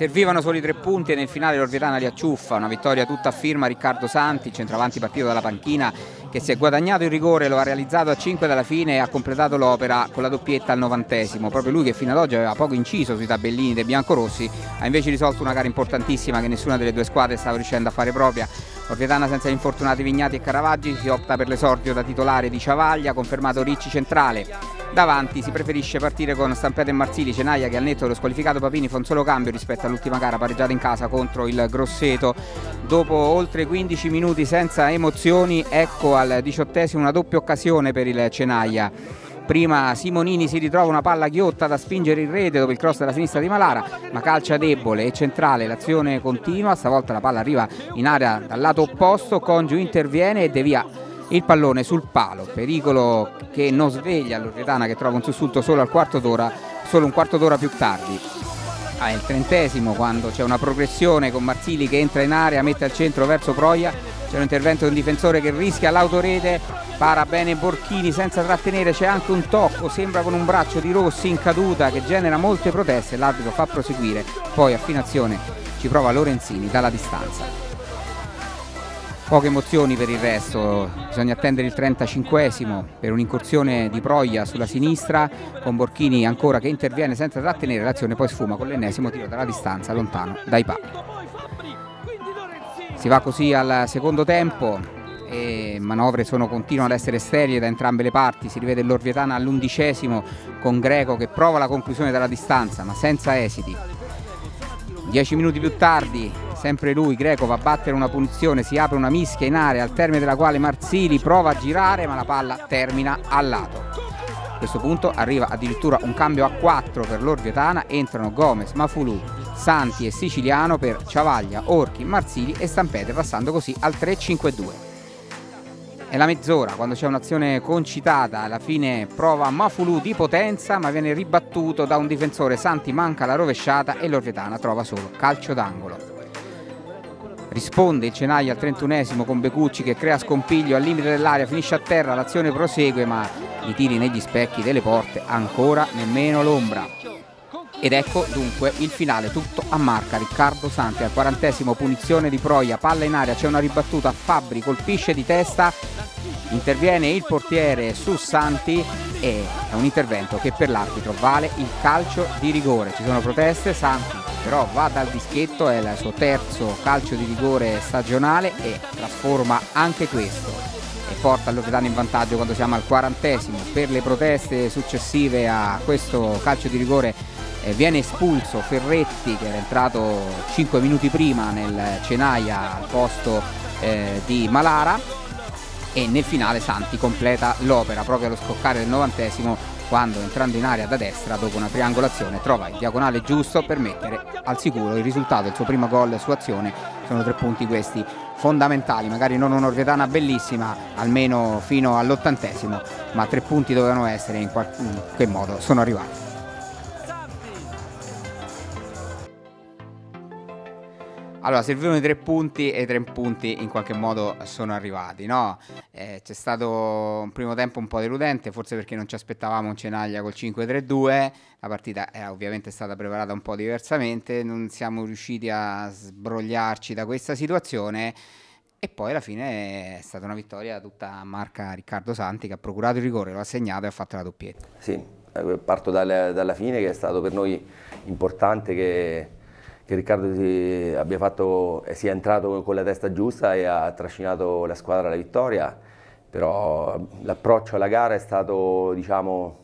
Servivano solo i tre punti e nel finale l'Orvietana li acciuffa, una vittoria tutta a firma Riccardo Santi, centravanti partito dalla panchina che si è guadagnato il rigore, lo ha realizzato a 5 dalla fine e ha completato l'opera con la doppietta al novantesimo. Proprio lui che fino ad oggi aveva poco inciso sui tabellini dei biancorossi ha invece risolto una gara importantissima che nessuna delle due squadre stava riuscendo a fare propria. Orvietana senza gli infortunati Vignati e Caravaggi si opta per l'esordio da titolare di Ciavaglia, confermato Ricci centrale. Davanti si preferisce partire con Stampede e Marzili, Cenaia che al netto dello squalificato Papini fa un solo cambio rispetto all'ultima gara pareggiata in casa contro il Grosseto. Dopo oltre 15 minuti senza emozioni, ecco al diciottesimo una doppia occasione per il Cenaia. Prima Simonini si ritrova una palla ghiotta da spingere in rete dopo il cross della sinistra di Malara, ma calcia debole e centrale, l'azione continua, stavolta la palla arriva in area dal lato opposto, Congiu interviene e devia il pallone sul palo, pericolo che non sveglia l'Orietana che trova un sussulto solo, al quarto d'ora, solo un quarto d'ora più tardi. Al ah, trentesimo quando c'è una progressione con Marzilli che entra in area, mette al centro verso Proia, c'è un intervento di un difensore che rischia l'autorete, para bene Borchini senza trattenere, c'è anche un tocco, sembra con un braccio di Rossi in caduta che genera molte proteste, l'arbitro fa proseguire, poi a fine azione ci prova Lorenzini dalla distanza. Poche emozioni per il resto, bisogna attendere il 35esimo per un'incursione di Proia sulla sinistra con Borchini ancora che interviene senza trattenere l'azione, poi sfuma con l'ennesimo tiro dalla distanza lontano dai pali. Si va così al secondo tempo e manovre sono, continuano ad essere sterili da entrambe le parti, si rivede l'Orvietana all'undicesimo con Greco che prova la conclusione dalla distanza ma senza esiti. Dieci minuti più tardi sempre lui, Greco, va a battere una punizione, si apre una mischia in area al termine della quale Marzili prova a girare ma la palla termina a lato. A questo punto arriva addirittura un cambio a 4 per l'Orvietana, entrano Gomez, Mafulù, Santi e Siciliano per Ciavaglia, Orchi, Marzili e Stampede passando così al 3-5-2. È la mezz'ora quando c'è un'azione concitata, alla fine prova Mafulù di potenza ma viene ribattuto da un difensore, Santi manca la rovesciata e l'Orvietana trova solo calcio d'angolo risponde il Cenaglio al 31esimo con Becucci che crea scompiglio al limite dell'area, finisce a terra, l'azione prosegue ma i tiri negli specchi delle porte ancora nemmeno l'ombra. Ed ecco dunque il finale, tutto a marca, Riccardo Santi al 40esimo punizione di Proia, palla in aria, c'è una ribattuta, Fabbri colpisce di testa, interviene il portiere su Santi e è un intervento che per l'arbitro vale il calcio di rigore, ci sono proteste, Santi però va dal dischetto, è il suo terzo calcio di rigore stagionale e trasforma anche questo e porta l'Orvetano in vantaggio quando siamo al quarantesimo. Per le proteste successive a questo calcio di rigore eh, viene espulso Ferretti che era entrato 5 minuti prima nel Cenaia al posto eh, di Malara e nel finale Santi completa l'opera proprio allo scoccare del novantesimo quando entrando in area da destra dopo una triangolazione trova il diagonale giusto per mettere al sicuro il risultato, il suo primo gol su azione, sono tre punti questi fondamentali, magari non un'orvietana bellissima, almeno fino all'ottantesimo, ma tre punti dovevano essere in qualche modo, sono arrivati. Allora, servivano i tre punti e i tre punti in qualche modo sono arrivati, no? Eh, c'è stato un primo tempo un po' deludente, forse perché non ci aspettavamo un Cenaglia col 5-3-2, la partita è ovviamente stata preparata un po' diversamente, non siamo riusciti a sbrogliarci da questa situazione e poi alla fine è stata una vittoria tutta a marca Riccardo Santi che ha procurato il rigore, lo ha segnato e ha fatto la doppietta. Sì, eh, parto dalla, dalla fine che è stato per noi importante che che Riccardo si abbia fatto, sia entrato con la testa giusta e ha trascinato la squadra alla vittoria, però l'approccio alla gara è stato diciamo,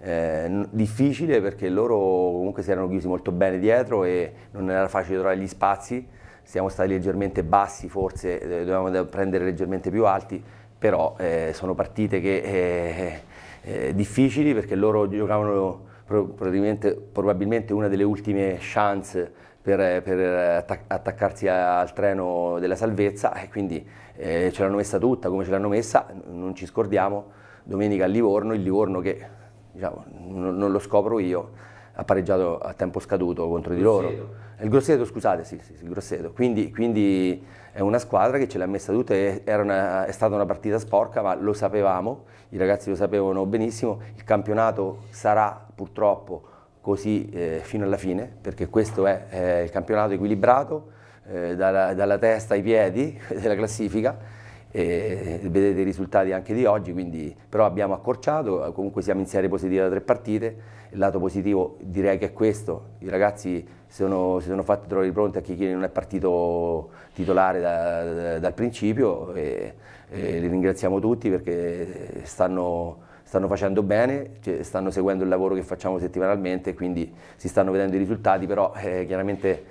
eh, difficile perché loro comunque si erano chiusi molto bene dietro e non era facile trovare gli spazi, siamo stati leggermente bassi forse, eh, dovevamo prendere leggermente più alti, però eh, sono partite che, eh, eh difficili perché loro giocavano probabilmente una delle ultime chance per, per, attaccarsi al treno della salvezza e quindi eh, ce l'hanno messa tutta come ce l'hanno messa, non ci scordiamo, domenica a Livorno, il Livorno che diciamo, non, non lo scopro io, ha pareggiato a tempo scaduto contro Grosseto. di loro. Il Grosseto, scusate, sì, sì, il Grosseto. Quindi, quindi è una squadra che ce l'ha messa tutta, una, è stata una partita sporca, ma lo sapevamo, i ragazzi lo sapevano benissimo, il campionato sarà purtroppo così eh, fino alla fine, perché questo è eh, il campionato equilibrato eh, dalla, dalla, testa ai piedi della classifica. E, vedete i risultati anche di oggi, quindi, però abbiamo accorciato, eh, comunque siamo in serie positiva da tre partite, il lato positivo direi che è questo, i ragazzi sono, si sono fatti trovare pronti a chi non è partito titolare da, da, dal principio e, e li ringraziamo tutti perché stanno stanno facendo bene, cioè stanno seguendo il lavoro che facciamo settimanalmente, quindi si stanno vedendo i risultati, però eh, chiaramente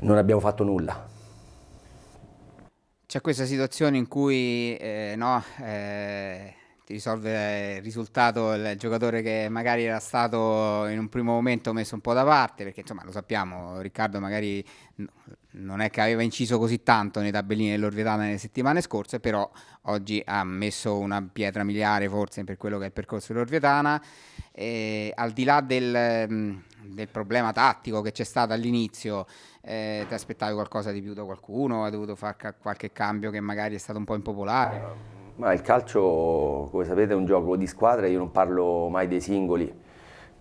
non abbiamo fatto nulla. C'è questa situazione in cui eh, no, eh, ti risolve il risultato il giocatore che magari era stato in un primo momento messo un po' da parte, perché insomma lo sappiamo, Riccardo magari non è che aveva inciso così tanto nei tabellini dell'Orvietana nelle settimane scorse, però oggi ha messo una pietra miliare forse per quello che è il percorso dell'Orvietana. E, al di là del, mm, del problema tattico che c'è stato all'inizio, eh, ti aspettavi qualcosa di più da qualcuno? Hai dovuto fare ca- qualche cambio che magari è stato un po' impopolare? Ma il calcio, come sapete, è un gioco di squadra, io non parlo mai dei singoli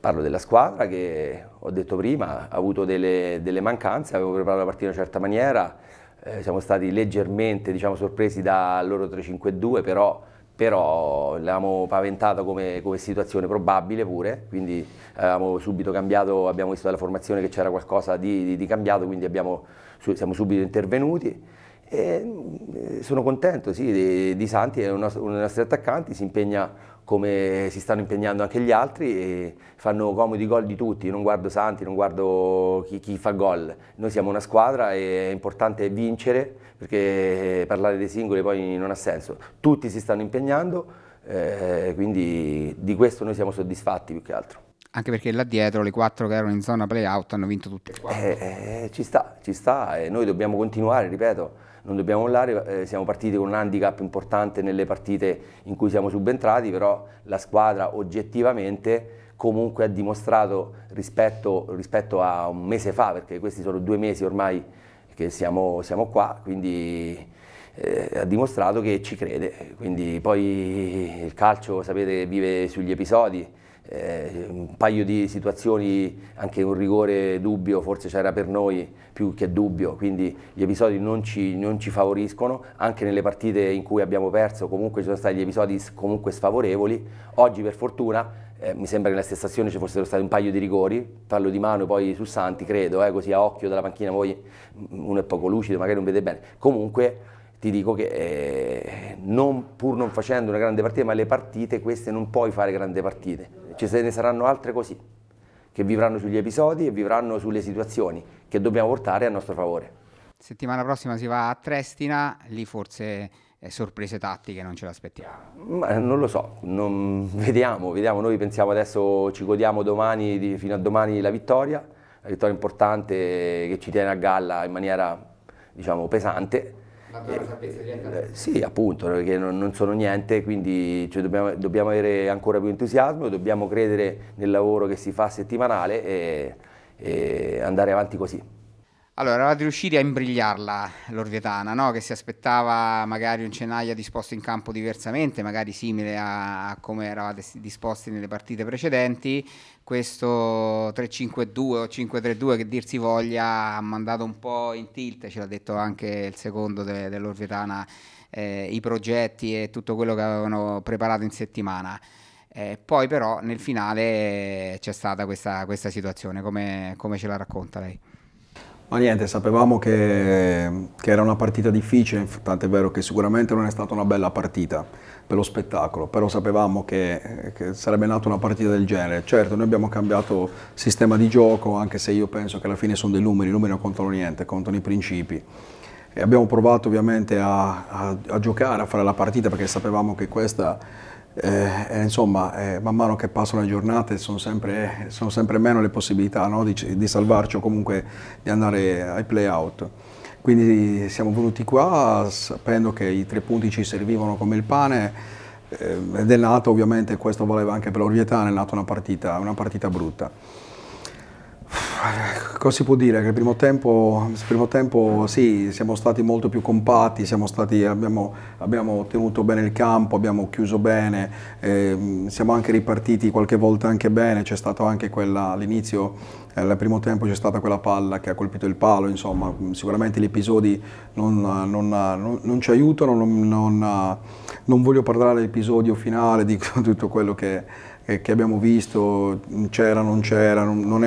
Parlo della squadra che, ho detto prima, ha avuto delle, delle mancanze, avevo preparato la partita in una certa maniera, eh, siamo stati leggermente diciamo, sorpresi dal loro 3-5-2, però, però l'avevamo paventata come, come, situazione probabile pure, quindi abbiamo subito cambiato, abbiamo visto dalla formazione che c'era qualcosa di, di, di, cambiato, quindi abbiamo, siamo subito intervenuti. E mm, sono contento sì, di, di Santi, è uno dei nostri attaccanti, si impegna come si stanno impegnando anche gli altri e fanno comodi i gol di tutti, non guardo Santi, non guardo chi, chi fa gol. Noi siamo una squadra e è importante vincere perché parlare dei singoli poi non ha senso. Tutti si stanno impegnando, eh, quindi di questo noi siamo soddisfatti più che altro. Anche perché là dietro le quattro che erano in zona play-out hanno vinto tutte e quattro. Eh, eh, ci sta, ci sta e noi dobbiamo continuare, ripeto, non dobbiamo mollare, eh, siamo partiti con un handicap importante nelle partite in cui siamo subentrati, però la squadra oggettivamente comunque ha dimostrato rispetto, rispetto a un mese fa, perché questi sono due mesi ormai che siamo, siamo qua, quindi eh, ha dimostrato che ci crede, quindi poi il calcio sapete vive sugli episodi, eh, un paio di situazioni, anche un rigore dubbio, forse c'era per noi più che dubbio, quindi gli episodi non ci, non ci, favoriscono, anche nelle partite in cui abbiamo perso comunque ci sono stati gli episodi comunque sfavorevoli, oggi per fortuna eh, mi sembra che nella stessa azione ci fossero stati un paio di rigori, fallo di mano e poi su Santi credo, eh, così a occhio dalla panchina voi, uno è poco lucido, magari non vede bene, comunque ti dico che eh, non, pur non facendo una grande partita, ma le partite queste non puoi fare grandi partite ci se ne saranno altre così, che vivranno sugli episodi e vivranno sulle situazioni che dobbiamo portare a nostro favore. Settimana prossima si va a Trestina, lì forse sorprese tattiche non ce le aspettiamo. Ma eh, non lo so, non... vediamo, vediamo, noi pensiamo adesso ci godiamo domani, fino a domani la vittoria, una vittoria importante che ci tiene a galla in maniera diciamo pesante la tua salvezza diventa... Eh, sì, appunto, perché non, non sono niente, quindi cioè, dobbiamo, dobbiamo, avere ancora più entusiasmo, dobbiamo credere nel lavoro che si fa settimanale e, e andare avanti così. Allora, eravate riusciti a imbrigliarla l'Orvietana, no? che si aspettava magari un cenaia disposto in campo diversamente, magari simile a, a come eravate disposti nelle partite precedenti. Questo 3-5-2 o 5-3-2 che dir si voglia ha mandato un po' in tilt, ce l'ha detto anche il secondo de, dell'Orvietana, eh, i progetti e tutto quello che avevano preparato in settimana. Eh, poi però nel finale c'è stata questa, questa situazione, come, come ce la racconta lei? Ma niente, sapevamo che, che, era una partita difficile, tant'è vero che sicuramente non è stata una bella partita per lo spettacolo, però sapevamo che, che, sarebbe nata una partita del genere. Certo, noi abbiamo cambiato sistema di gioco, anche se io penso che alla fine sono dei numeri, i numeri non contano niente, contano i principi. E abbiamo provato ovviamente a, a, a giocare, a fare la partita perché sapevamo che questa eh, eh, insomma, eh, man mano che passano le giornate sono sempre, sono sempre meno le possibilità no? di, di, salvarci o comunque di andare ai play-out. Quindi siamo venuti qua sapendo che i tre punti ci servivano come il pane eh, ed è nato ovviamente, questo valeva anche per l'Orvietà, è nata una partita, una partita brutta. Eh, cosa si può dire? Che il primo tempo, il primo tempo sì, siamo stati molto più compatti, stati, abbiamo, abbiamo, tenuto bene il campo, abbiamo chiuso bene, eh, siamo anche ripartiti qualche volta anche bene, c'è stato anche quella all'inizio al eh, primo tempo c'è stata quella palla che ha colpito il palo, insomma, sicuramente gli episodi non, non, non, non ci aiutano, non, voglio parlare dell'episodio finale, di tutto quello che, eh, che abbiamo visto, c'era, non c'era, non, non,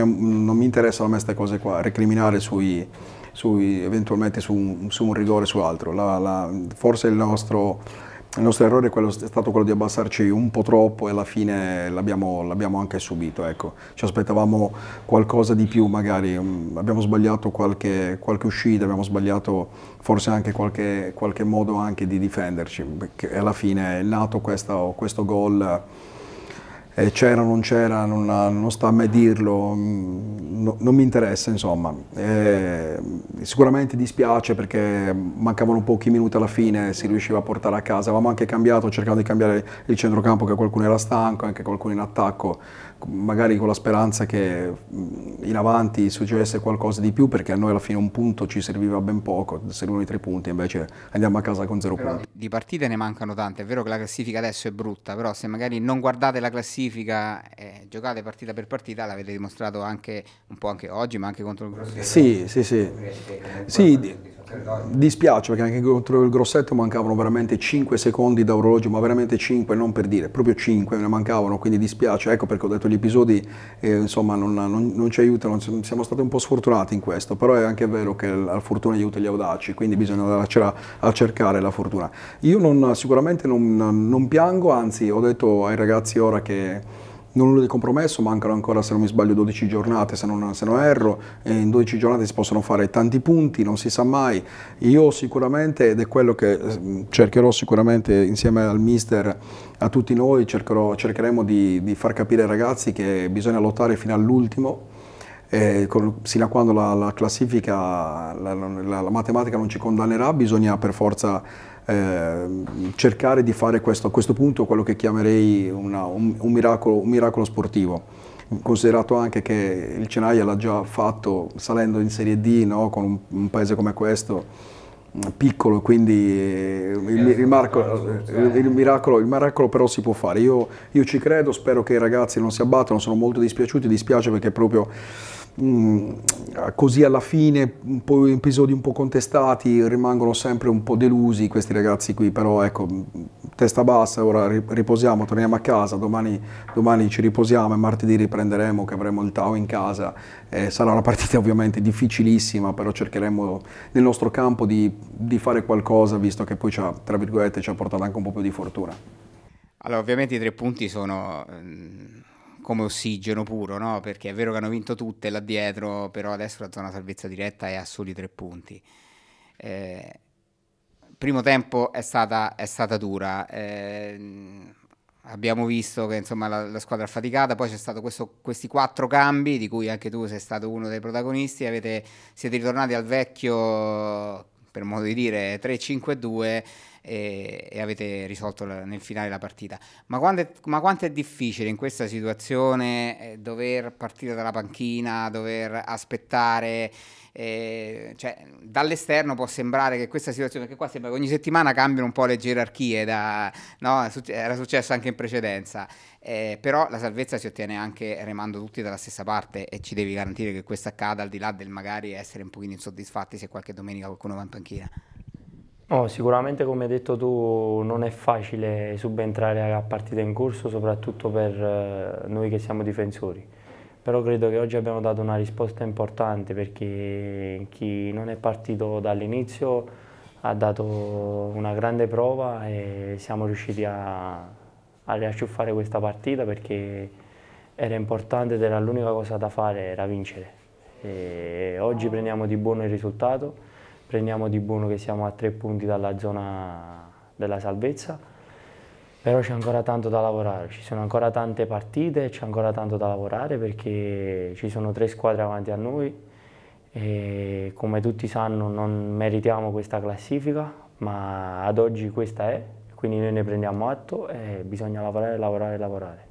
non, mi interessano a me queste cose qua, recriminare sui, sui, eventualmente su un, su un rigore o su altro. La, la, forse il nostro... Il nostro errore è, quello, è, stato quello di abbassarci un po' troppo e alla fine l'abbiamo anche subito. Ecco. Ci aspettavamo qualcosa di più magari, mm, abbiamo sbagliato qualche, qualche uscita, abbiamo sbagliato forse anche qualche, qualche modo anche di difenderci. Perché alla fine è nato questa, questo gol eh, c'era o non c'era, non, non, sta a me dirlo, mm, no, non mi interessa insomma. Eh, sicuramente dispiace perché mancavano pochi minuti alla fine, si riusciva a portare a casa, avevamo anche cambiato, cercando di cambiare il centrocampo che qualcuno era stanco, anche qualcuno in attacco, magari con la speranza che mm, in avanti succedesse qualcosa di più perché a noi alla fine un punto ci serviva ben poco, servivano i tre punti, invece andiamo a casa con zero punti. Di partite ne mancano tante, è vero che la classifica adesso è brutta, però se magari non guardate la classifica scientifica, eh, giocate partita per partita, l'avete dimostrato anche un po' anche oggi, ma anche contro il Grosseto. Sì, sì, sì. sì dispiace perché anche contro il Grossetto mancavano veramente 5 secondi da orologio, ma veramente 5, non per dire, proprio 5 ne mancavano, quindi dispiace, ecco perché ho detto gli episodi eh, insomma non, non, non, ci aiutano, siamo stati un po' sfortunati in questo, però è anche vero che la fortuna aiuta gli audaci, quindi bisogna andare a, cercare la fortuna. Io non, sicuramente non, non piango, anzi ho detto ai ragazzi ora che nulla di compromesso, mancano ancora se non mi sbaglio 12 giornate se non, se non erro, in 12 giornate si possono fare tanti punti, non si sa mai, io sicuramente ed è quello che mm, cercherò sicuramente insieme al mister a tutti noi cercherò, cercheremo di, di far capire ai ragazzi che bisogna lottare fino all'ultimo eh, sino a quando la, la classifica, la, la, la, matematica non ci condannerà, bisogna per forza eh, cercare di fare questo, a questo punto quello che chiamerei una, un, un, miracolo, un miracolo sportivo considerato anche che il Cenaia l'ha già fatto salendo in Serie D no? con un, un, paese come questo mm, piccolo quindi eh, il, il, marco, il, miracolo, il, miracolo, però si può fare io, io ci credo spero che i ragazzi non si abbattano sono molto dispiaciuti dispiace perché proprio Mm, così alla fine, poi episodi un po' contestati, rimangono sempre un po' delusi questi ragazzi qui, però ecco, mm, testa bassa, ora riposiamo, torniamo a casa, domani, domani ci riposiamo e martedì riprenderemo che avremo il Tao in casa, eh, sarà una partita ovviamente difficilissima, però cercheremo nel nostro campo di, di fare qualcosa, visto che poi ci ha, tra virgolette, ci ha portato anche un po' più di fortuna. Allora, ovviamente i tre punti sono... Mh mm, come ossigeno puro, no? Perché è vero che hanno vinto tutte là dietro, però adesso la zona salvezza diretta è a soli tre punti. Eh, primo tempo è stata, è stata dura. Eh, abbiamo visto che insomma, la, la, squadra ha faticato, poi c'è stato questo, questi quattro cambi, di cui anche tu sei stato uno dei protagonisti, Avete, siete ritornati al vecchio, per modo di dire, 3-5-2 e, e avete risolto la, nel finale la partita. Ma, è, ma quanto è difficile in questa situazione eh, dover partire dalla panchina, dover aspettare? Eh, cioè, dall'esterno può sembrare che questa situazione, perché qua sembra che ogni settimana cambiano un po' le gerarchie, da, no? era successo anche in precedenza, eh, però la salvezza si ottiene anche remando tutti dalla stessa parte e ci devi garantire che questo accada al di là del magari essere un pochino insoddisfatti se qualche domenica qualcuno va in panchina. Oh, sicuramente come hai detto tu non è facile subentrare a partita in corso, soprattutto per eh, noi che siamo difensori. Però credo che oggi abbiamo dato una risposta importante perché chi non è partito dall'inizio ha dato una grande prova e siamo riusciti a, a riacciuffare questa partita perché era importante ed era l'unica cosa da fare, era vincere. E oggi prendiamo di buono il risultato prendiamo di buono che siamo a tre punti dalla zona della salvezza, però c'è ancora tanto da lavorare, ci sono ancora tante partite, c'è ancora tanto da lavorare perché ci sono tre squadre avanti a noi e come tutti sanno non meritiamo questa classifica, ma ad oggi questa è, quindi noi ne prendiamo atto e bisogna lavorare, lavorare, lavorare.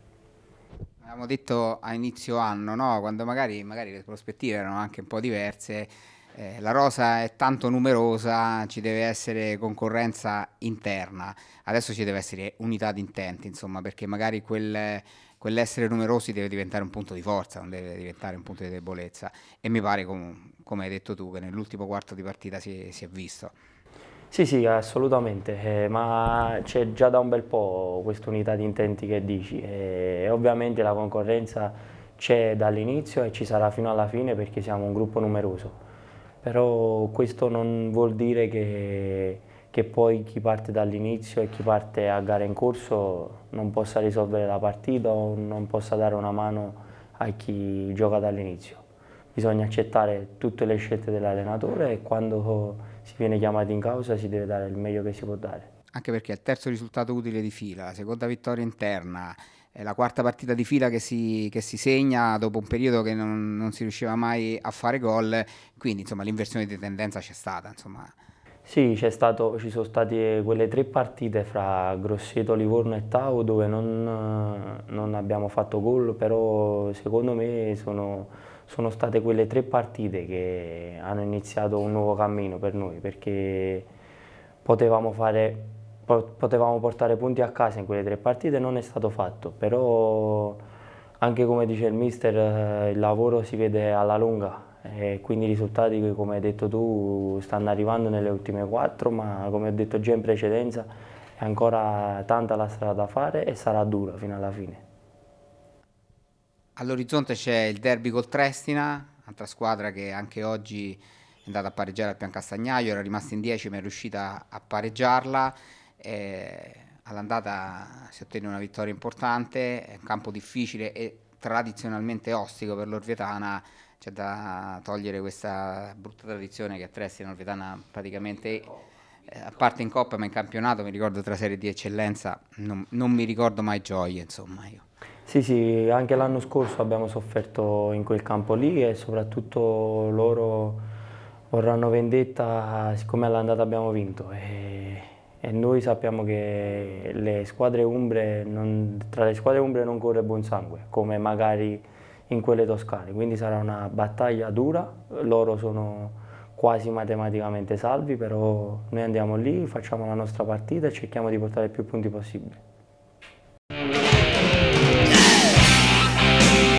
Abbiamo detto a inizio anno, no? quando magari, magari le prospettive erano anche un po' diverse, eh, la rosa è tanto numerosa, ci deve essere concorrenza interna, adesso ci deve essere unità di intenti, insomma, perché magari quel, quell'essere numerosi deve diventare un punto di forza, non deve diventare un punto di debolezza e mi pare, com come hai detto tu, che nell'ultimo quarto di partita si, si è visto. Sì, sì, assolutamente, eh, ma c'è già da un bel po' questa unità di intenti che dici eh, e eh, ovviamente la concorrenza c'è dall'inizio e ci sarà fino alla fine perché siamo un gruppo numeroso però questo non vuol dire che, che poi chi parte dall'inizio e chi parte a gara in corso non possa risolvere la partita o non possa dare una mano a chi gioca dall'inizio. Bisogna accettare tutte le scelte dell'allenatore e quando si viene chiamati in causa si deve dare il meglio che si può dare. Anche perché è il terzo risultato utile di fila, la seconda vittoria interna, è la quarta partita di fila che si, che si segna dopo un periodo che non, non, si riusciva mai a fare gol, quindi insomma l'inversione di tendenza c'è stata. Insomma. Sì, stato, ci sono state quelle tre partite fra Grosseto, Livorno e Tau dove non, non abbiamo fatto gol, però secondo me sono, sono state quelle tre partite che hanno iniziato un nuovo cammino per noi perché potevamo fare potevamo portare punti a casa in quelle tre partite, non è stato fatto, però anche come dice il mister eh, il lavoro si vede alla lunga e quindi i risultati come hai detto tu stanno arrivando nelle ultime quattro ma come ho detto già in precedenza è ancora tanta la strada da fare e sarà dura fino alla fine. All'orizzonte c'è il derby col Trestina, altra squadra che anche oggi è andata a pareggiare al Piancastagnaio, era rimasta in 10 ma è riuscita a pareggiarla all'andata si ottenne una vittoria importante, è un campo difficile e tradizionalmente ostico per l'Orvietana, c'è da togliere questa brutta tradizione che a Tresti l'Orvietana praticamente, eh, a parte in Coppa ma in campionato, mi ricordo tra Serie di Eccellenza, non, non mi ricordo mai gioie insomma io. Sì, sì, anche l'anno scorso abbiamo sofferto in quel campo lì e soprattutto loro vorranno vendetta siccome all'andata abbiamo vinto. E e noi sappiamo che le squadre umbre non, tra le squadre umbre non corre buon sangue, come magari in quelle toscane, quindi sarà una battaglia dura, loro sono quasi matematicamente salvi, però noi andiamo lì, facciamo la nostra partita e cerchiamo di portare più punti possibile.